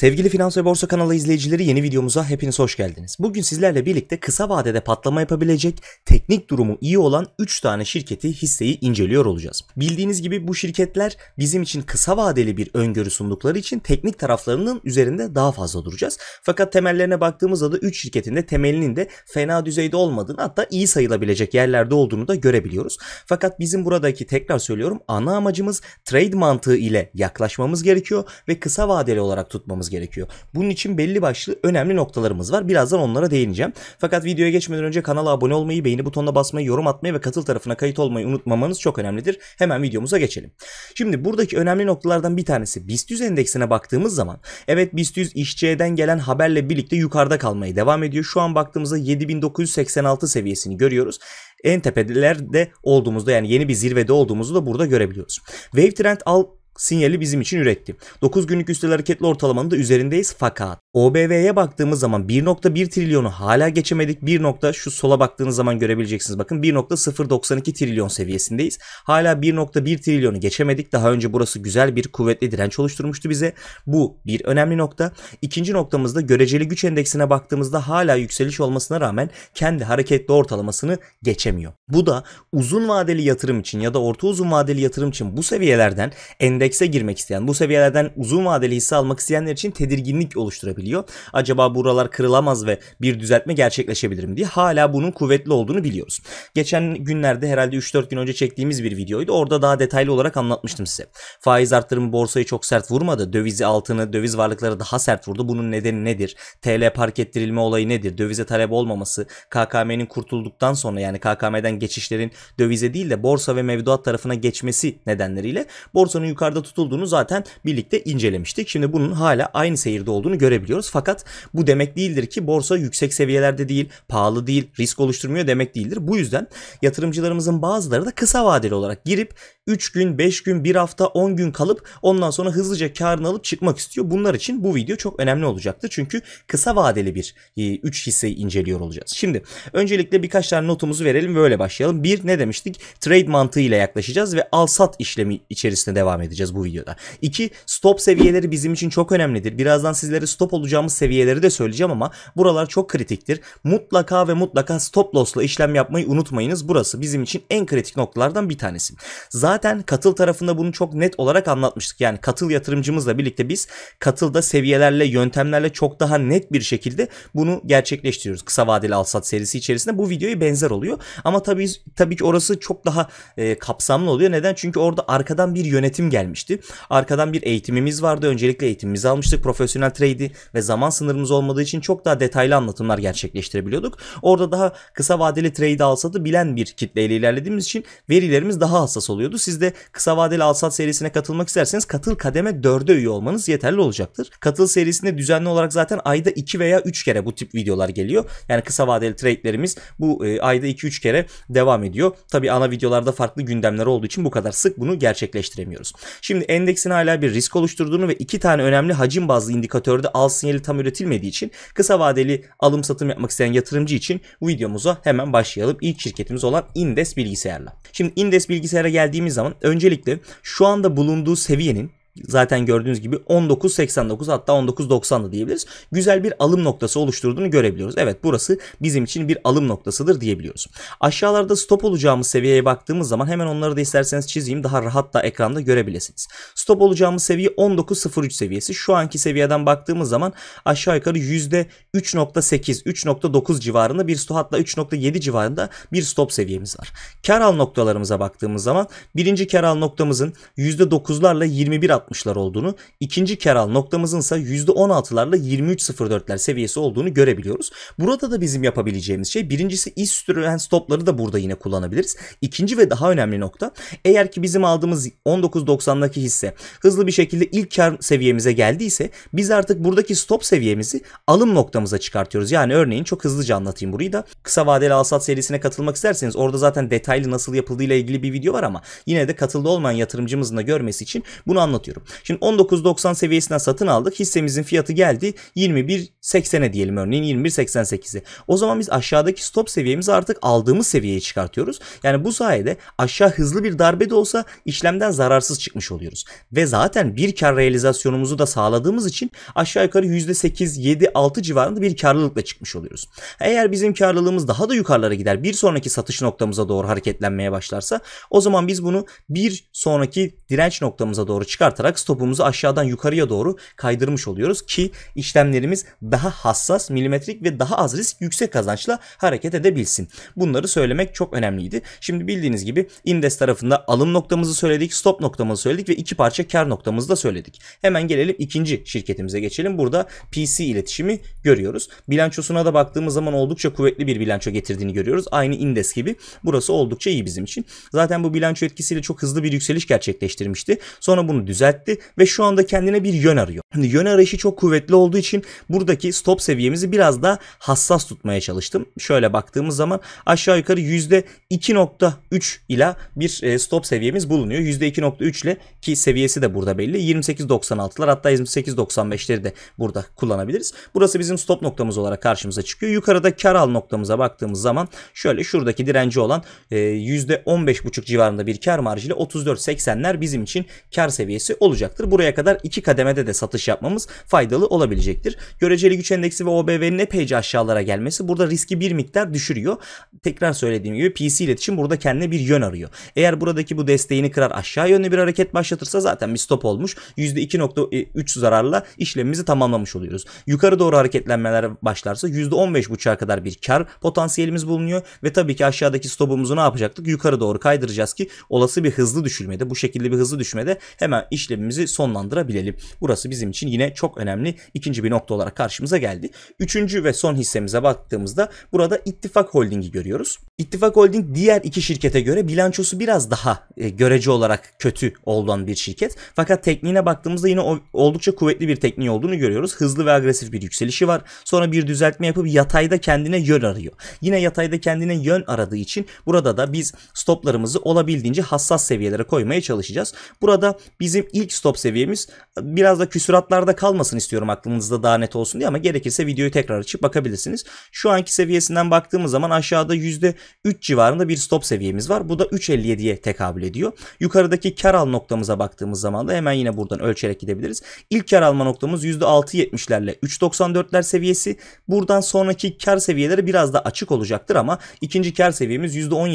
Sevgili Finans ve Borsa kanalı izleyicileri yeni videomuza hepiniz hoş geldiniz. Bugün sizlerle birlikte kısa vadede patlama yapabilecek, teknik durumu iyi olan 3 tane şirketi hisseyi inceliyor olacağız. Bildiğiniz gibi bu şirketler bizim için kısa vadeli bir öngörü sundukları için teknik taraflarının üzerinde daha fazla duracağız. Fakat temellerine baktığımızda da 3 şirketin de temelinin de fena düzeyde olmadığını hatta iyi sayılabilecek yerlerde olduğunu da görebiliyoruz. Fakat bizim buradaki tekrar söylüyorum ana amacımız trade mantığı ile yaklaşmamız gerekiyor ve kısa vadeli olarak tutmamız gerekiyor. Bunun için belli başlı önemli noktalarımız var. Birazdan onlara değineceğim. Fakat videoya geçmeden önce kanala abone olmayı, beğeni butonuna basmayı, yorum atmayı ve katıl tarafına kayıt olmayı unutmamanız çok önemlidir. Hemen videomuza geçelim. Şimdi buradaki önemli noktalardan bir tanesi BIST 100 endeksine baktığımız zaman evet BIST 100 işçiden gelen haberle birlikte yukarıda kalmaya devam ediyor. Şu an baktığımızda 7986 seviyesini görüyoruz. En tepedelerde olduğumuzda yani yeni bir zirvede olduğumuzu da burada görebiliyoruz. Wave Trend alt sinyali bizim için üretti. 9 günlük üstel hareketli ortalamanın da üzerindeyiz fakat OBV'ye baktığımız zaman 1.1 trilyonu hala geçemedik. 1. şu sola baktığınız zaman görebileceksiniz. Bakın 1.092 trilyon seviyesindeyiz. Hala 1.1 trilyonu geçemedik. Daha önce burası güzel bir kuvvetli direnç oluşturmuştu bize. Bu bir önemli nokta. İkinci noktamızda göreceli güç endeksine baktığımızda hala yükseliş olmasına rağmen kendi hareketli ortalamasını geçemiyor. Bu da uzun vadeli yatırım için ya da orta uzun vadeli yatırım için bu seviyelerden endeks endekse girmek isteyen, bu seviyelerden uzun vadeli hisse almak isteyenler için tedirginlik oluşturabiliyor. Acaba buralar kırılamaz ve bir düzeltme gerçekleşebilir mi diye hala bunun kuvvetli olduğunu biliyoruz. Geçen günlerde herhalde 3-4 gün önce çektiğimiz bir videoydu. Orada daha detaylı olarak anlatmıştım size. Faiz arttırımı borsayı çok sert vurmadı. Dövizi altını, döviz varlıkları daha sert vurdu. Bunun nedeni nedir? TL park ettirilme olayı nedir? Dövize talep olmaması, KKM'nin kurtulduktan sonra yani KKM'den geçişlerin dövize değil de borsa ve mevduat tarafına geçmesi nedenleriyle borsanın yukarı yukarıda tutulduğunu zaten birlikte incelemiştik. Şimdi bunun hala aynı seyirde olduğunu görebiliyoruz. Fakat bu demek değildir ki borsa yüksek seviyelerde değil, pahalı değil, risk oluşturmuyor demek değildir. Bu yüzden yatırımcılarımızın bazıları da kısa vadeli olarak girip 3 gün, 5 gün, 1 hafta, 10 gün kalıp ondan sonra hızlıca karını alıp çıkmak istiyor. Bunlar için bu video çok önemli olacaktır. Çünkü kısa vadeli bir 3 e, hisseyi inceliyor olacağız. Şimdi öncelikle birkaç tane notumuzu verelim ve öyle başlayalım. Bir ne demiştik? Trade mantığıyla yaklaşacağız ve al-sat işlemi içerisinde devam edeceğiz bahsedeceğiz bu videoda. 2. Stop seviyeleri bizim için çok önemlidir. Birazdan sizlere stop olacağımız seviyeleri de söyleyeceğim ama buralar çok kritiktir. Mutlaka ve mutlaka stop loss'la işlem yapmayı unutmayınız. Burası bizim için en kritik noktalardan bir tanesi. Zaten katıl tarafında bunu çok net olarak anlatmıştık. Yani katıl yatırımcımızla birlikte biz katılda seviyelerle, yöntemlerle çok daha net bir şekilde bunu gerçekleştiriyoruz. Kısa vadeli alsat serisi içerisinde bu videoyu benzer oluyor. Ama tabii tabii ki orası çok daha e, kapsamlı oluyor. Neden? Çünkü orada arkadan bir yönetim gelmiyor gelmişti. Arkadan bir eğitimimiz vardı. Öncelikle eğitimimizi almıştık. Profesyonel trade'i ve zaman sınırımız olmadığı için çok daha detaylı anlatımlar gerçekleştirebiliyorduk. Orada daha kısa vadeli trade alsatı bilen bir kitleyle ilerlediğimiz için verilerimiz daha hassas oluyordu. Siz de kısa vadeli alsat serisine katılmak isterseniz katıl kademe 4'e üye olmanız yeterli olacaktır. Katıl serisinde düzenli olarak zaten ayda 2 veya 3 kere bu tip videolar geliyor. Yani kısa vadeli trade'lerimiz bu e, ayda 2-3 kere devam ediyor. Tabi ana videolarda farklı gündemler olduğu için bu kadar sık bunu gerçekleştiremiyoruz. Şimdi endeksin hala bir risk oluşturduğunu ve iki tane önemli hacim bazlı indikatörde al sinyali tam üretilmediği için kısa vadeli alım satım yapmak isteyen yatırımcı için bu videomuza hemen başlayalım. İlk şirketimiz olan Indes bilgisayarla. Şimdi Indes bilgisayara geldiğimiz zaman öncelikle şu anda bulunduğu seviyenin zaten gördüğünüz gibi 19.89 hatta 19.90'da diyebiliriz. Güzel bir alım noktası oluşturduğunu görebiliyoruz. Evet burası bizim için bir alım noktasıdır diyebiliyoruz. Aşağılarda stop olacağımız seviyeye baktığımız zaman hemen onları da isterseniz çizeyim daha rahat da ekranda görebilirsiniz. Stop olacağımız seviye 19.03 seviyesi. Şu anki seviyeden baktığımız zaman aşağı yukarı %3.8 3.9 civarında bir stop hatta 3.7 civarında bir stop seviyemiz var. Kar al noktalarımıza baktığımız zaman birinci kar al noktamızın %9'larla 21. 60'lar olduğunu, ikinci keral noktamızın ise %16'larla 23.04'ler seviyesi olduğunu görebiliyoruz. Burada da bizim yapabileceğimiz şey birincisi iş süren stopları da burada yine kullanabiliriz. İkinci ve daha önemli nokta eğer ki bizim aldığımız 19.90'daki hisse hızlı bir şekilde ilk kar seviyemize geldiyse biz artık buradaki stop seviyemizi alım noktamıza çıkartıyoruz. Yani örneğin çok hızlıca anlatayım burayı da kısa vadeli alsat serisine katılmak isterseniz orada zaten detaylı nasıl yapıldığıyla ilgili bir video var ama yine de katıldı olmayan yatırımcımızın da görmesi için bunu anlatıyorum anlatıyorum. Şimdi 19.90 seviyesinden satın aldık. Hissemizin fiyatı geldi 21.80'e diyelim örneğin 21.88'e. O zaman biz aşağıdaki stop seviyemizi artık aldığımız seviyeye çıkartıyoruz. Yani bu sayede aşağı hızlı bir darbe de olsa işlemden zararsız çıkmış oluyoruz. Ve zaten bir kar realizasyonumuzu da sağladığımız için aşağı yukarı %8, 7, 6 civarında bir karlılıkla çıkmış oluyoruz. Eğer bizim karlılığımız daha da yukarılara gider bir sonraki satış noktamıza doğru hareketlenmeye başlarsa o zaman biz bunu bir sonraki direnç noktamıza doğru çıkartırız atarak stopumuzu aşağıdan yukarıya doğru kaydırmış oluyoruz ki işlemlerimiz daha hassas, milimetrik ve daha az risk yüksek kazançla hareket edebilsin. Bunları söylemek çok önemliydi. Şimdi bildiğiniz gibi Indes tarafında alım noktamızı söyledik, stop noktamızı söyledik ve iki parça kar noktamızı da söyledik. Hemen gelelim ikinci şirketimize geçelim. Burada PC iletişimi görüyoruz. Bilançosuna da baktığımız zaman oldukça kuvvetli bir bilanço getirdiğini görüyoruz. Aynı Indes gibi. Burası oldukça iyi bizim için. Zaten bu bilanço etkisiyle çok hızlı bir yükseliş gerçekleştirmişti. Sonra bunu düzel düzeltti ve şu anda kendine bir yön arıyor. Hani yön arayışı çok kuvvetli olduğu için buradaki stop seviyemizi biraz daha hassas tutmaya çalıştım. Şöyle baktığımız zaman aşağı yukarı %2.3 ile bir e, stop seviyemiz bulunuyor. %2.3 ile ki seviyesi de burada belli. 28.96'lar hatta 28.95'leri de burada kullanabiliriz. Burası bizim stop noktamız olarak karşımıza çıkıyor. Yukarıda kar al noktamıza baktığımız zaman şöyle şuradaki direnci olan %15.5 e, civarında bir kar marjıyla 34.80'ler bizim için kar seviyesi olacaktır. Buraya kadar iki kademede de satış yapmamız faydalı olabilecektir. Göreceli güç endeksi ve OBV'nin epeyce aşağılara gelmesi burada riski bir miktar düşürüyor. Tekrar söylediğim gibi PC iletişim burada kendine bir yön arıyor. Eğer buradaki bu desteğini kırar aşağı yönlü bir hareket başlatırsa zaten bir stop olmuş. %2.3 zararla işlemimizi tamamlamış oluyoruz. Yukarı doğru hareketlenmeler başlarsa %15.5'a kadar bir kar potansiyelimiz bulunuyor ve tabii ki aşağıdaki stopumuzu ne yapacaktık? Yukarı doğru kaydıracağız ki olası bir hızlı düşülmede bu şekilde bir hızlı düşmede hemen iş işlemimizi sonlandırabilelim. Burası bizim için yine çok önemli ikinci bir nokta olarak karşımıza geldi. Üçüncü ve son hissemize baktığımızda burada İttifak Holding'i görüyoruz. İttifak Holding diğer iki şirkete göre bilançosu biraz daha e, görece olarak kötü olan bir şirket. Fakat tekniğine baktığımızda yine oldukça kuvvetli bir tekniği olduğunu görüyoruz. Hızlı ve agresif bir yükselişi var. Sonra bir düzeltme yapıp yatayda kendine yön arıyor. Yine yatayda kendine yön aradığı için burada da biz stoplarımızı olabildiğince hassas seviyelere koymaya çalışacağız. Burada bizim ilk stop seviyemiz biraz da küsuratlarda kalmasın istiyorum aklınızda daha net olsun diye ama gerekirse videoyu tekrar açıp bakabilirsiniz. Şu anki seviyesinden baktığımız zaman aşağıda %3 civarında bir stop seviyemiz var. Bu da 3.57'ye tekabül ediyor. Yukarıdaki kar al noktamıza baktığımız zaman da hemen yine buradan ölçerek gidebiliriz. İlk kar alma noktamız %6.70'lerle 3.94'ler seviyesi. Buradan sonraki kar seviyeleri biraz da açık olacaktır ama ikinci kar seviyemiz %17.70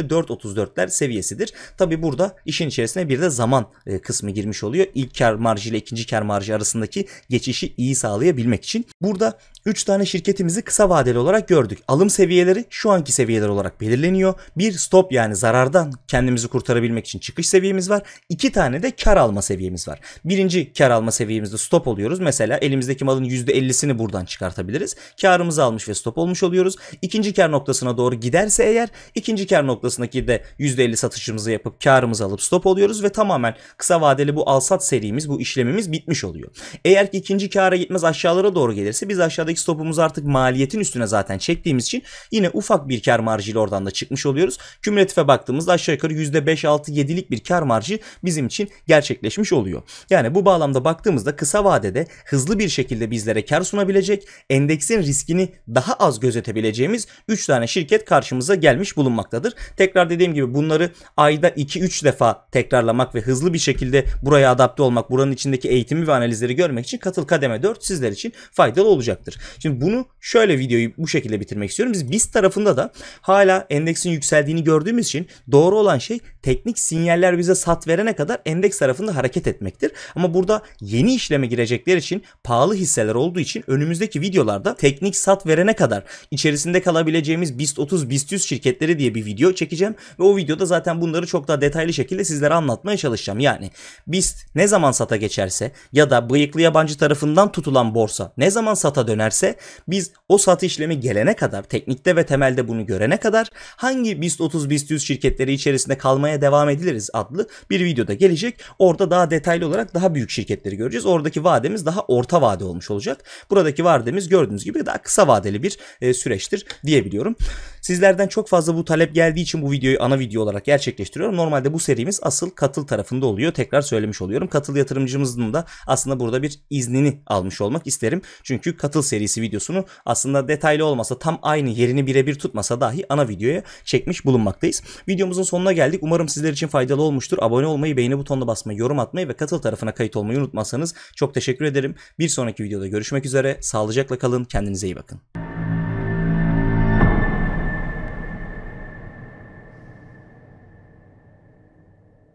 ile 4.34'ler seviyesidir. Tabi burada işin içerisine bir de zaman e, kısmı giriyor girmiş oluyor. İlk kar marjı ile ikinci kar marjı arasındaki geçişi iyi sağlayabilmek için. Burada 3 tane şirketimizi kısa vadeli olarak gördük. Alım seviyeleri şu anki seviyeler olarak belirleniyor. Bir stop yani zarardan kendimizi kurtarabilmek için çıkış seviyemiz var. 2 tane de kar alma seviyemiz var. Birinci kar alma seviyemizde stop oluyoruz. Mesela elimizdeki malın %50'sini buradan çıkartabiliriz. Karımızı almış ve stop olmuş oluyoruz. İkinci kar noktasına doğru giderse eğer ikinci kar noktasındaki de %50 satışımızı yapıp karımızı alıp stop oluyoruz ve tamamen kısa vadeli Böylelikle bu alsat serimiz, bu işlemimiz bitmiş oluyor. Eğer ki ikinci kara gitmez aşağılara doğru gelirse biz aşağıdaki stopumuz artık maliyetin üstüne zaten çektiğimiz için yine ufak bir kar marjıyla oradan da çıkmış oluyoruz. Kümülatife baktığımızda aşağı yukarı %5, 6, 7'lik bir kar marjı bizim için gerçekleşmiş oluyor. Yani bu bağlamda baktığımızda kısa vadede hızlı bir şekilde bizlere kar sunabilecek, endeksin riskini daha az gözetebileceğimiz 3 tane şirket karşımıza gelmiş bulunmaktadır. Tekrar dediğim gibi bunları ayda 2-3 defa tekrarlamak ve hızlı bir şekilde buraya adapte olmak, buranın içindeki eğitimi ve analizleri görmek için katıl kademe 4 sizler için faydalı olacaktır. Şimdi bunu şöyle videoyu bu şekilde bitirmek istiyorum. Biz biz tarafında da hala endeksin yükseldiğini gördüğümüz için doğru olan şey teknik sinyaller bize sat verene kadar endeks tarafında hareket etmektir. Ama burada yeni işleme girecekler için pahalı hisseler olduğu için önümüzdeki videolarda teknik sat verene kadar içerisinde kalabileceğimiz BIST 30, BIST 100 şirketleri diye bir video çekeceğim ve o videoda zaten bunları çok daha detaylı şekilde sizlere anlatmaya çalışacağım. Yani BIST ne zaman sata geçerse ya da bıyıklı yabancı tarafından tutulan borsa ne zaman sata dönerse biz o sat işlemi gelene kadar teknikte ve temelde bunu görene kadar hangi BIST 30 BIST 100 şirketleri içerisinde kalmaya devam ediliriz adlı bir videoda gelecek. Orada daha detaylı olarak daha büyük şirketleri göreceğiz. Oradaki vademiz daha orta vade olmuş olacak. Buradaki vademiz gördüğünüz gibi daha kısa vadeli bir e, süreçtir diyebiliyorum. Sizlerden çok fazla bu talep geldiği için bu videoyu ana video olarak gerçekleştiriyorum. Normalde bu serimiz asıl katıl tarafında oluyor. Tekrar söylemiş oluyorum. Katıl yatırımcımızın da aslında burada bir iznini almış olmak isterim. Çünkü katıl serisi videosunu aslında detaylı olmasa tam aynı yerini birebir tutmasa dahi ana videoya çekmiş bulunmaktayız. Videomuzun sonuna geldik. Umarım sizler için faydalı olmuştur. Abone olmayı, beğeni butonuna basmayı, yorum atmayı ve katıl tarafına kayıt olmayı unutmazsanız çok teşekkür ederim. Bir sonraki videoda görüşmek üzere. Sağlıcakla kalın. Kendinize iyi bakın.